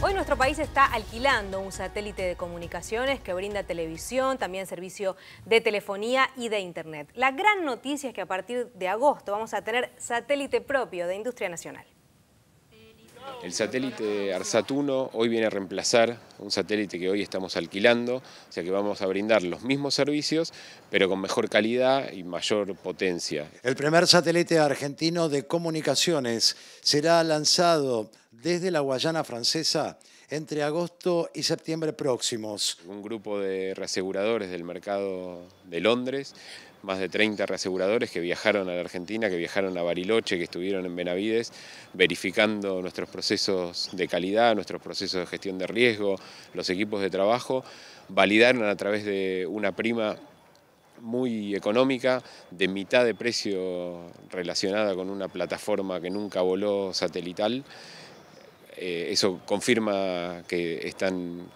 Hoy nuestro país está alquilando un satélite de comunicaciones que brinda televisión, también servicio de telefonía y de internet. La gran noticia es que a partir de agosto vamos a tener satélite propio de Industria Nacional. El satélite ARSAT-1 hoy viene a reemplazar un satélite que hoy estamos alquilando, o sea que vamos a brindar los mismos servicios, pero con mejor calidad y mayor potencia. El primer satélite argentino de comunicaciones será lanzado desde la Guayana Francesa entre agosto y septiembre próximos. Un grupo de reaseguradores del mercado de Londres, más de 30 reaseguradores que viajaron a la Argentina, que viajaron a Bariloche, que estuvieron en Benavides, verificando nuestros procesos de calidad, nuestros procesos de gestión de riesgo, los equipos de trabajo, validaron a través de una prima muy económica, de mitad de precio relacionada con una plataforma que nunca voló satelital, eh, eso confirma que están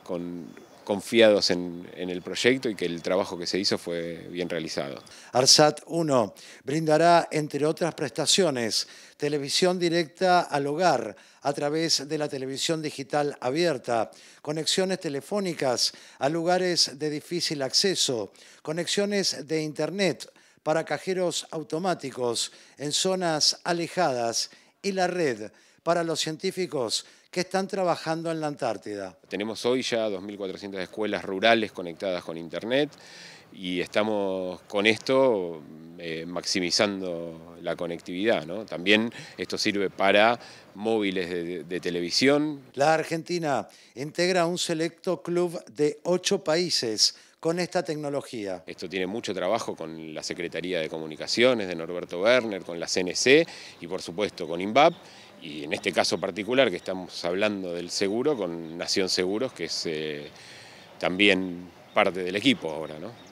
confiados en, en, el proyecto y que el trabajo que se hizo fue bien realizado. ARSAT 1 brindará, entre otras prestaciones, televisión directa al hogar a través de la televisión digital abierta, conexiones telefónicas a lugares de difícil acceso, conexiones de Internet para cajeros automáticos en zonas alejadas y la red para los científicos que están trabajando en la Antártida. Tenemos hoy ya 2.400 escuelas rurales conectadas con Internet y estamos con esto eh, maximizando la conectividad. También esto sirve para móviles de, de, televisión. La Argentina integra un selecto club de ocho países con esta tecnología. Esto tiene mucho trabajo con la Secretaría de Comunicaciones de Norberto Werner, con la CNC y por supuesto con INVAP y en este caso particular que estamos hablando del seguro con Nación Seguros que es eh, también parte del equipo ahora. ¿no?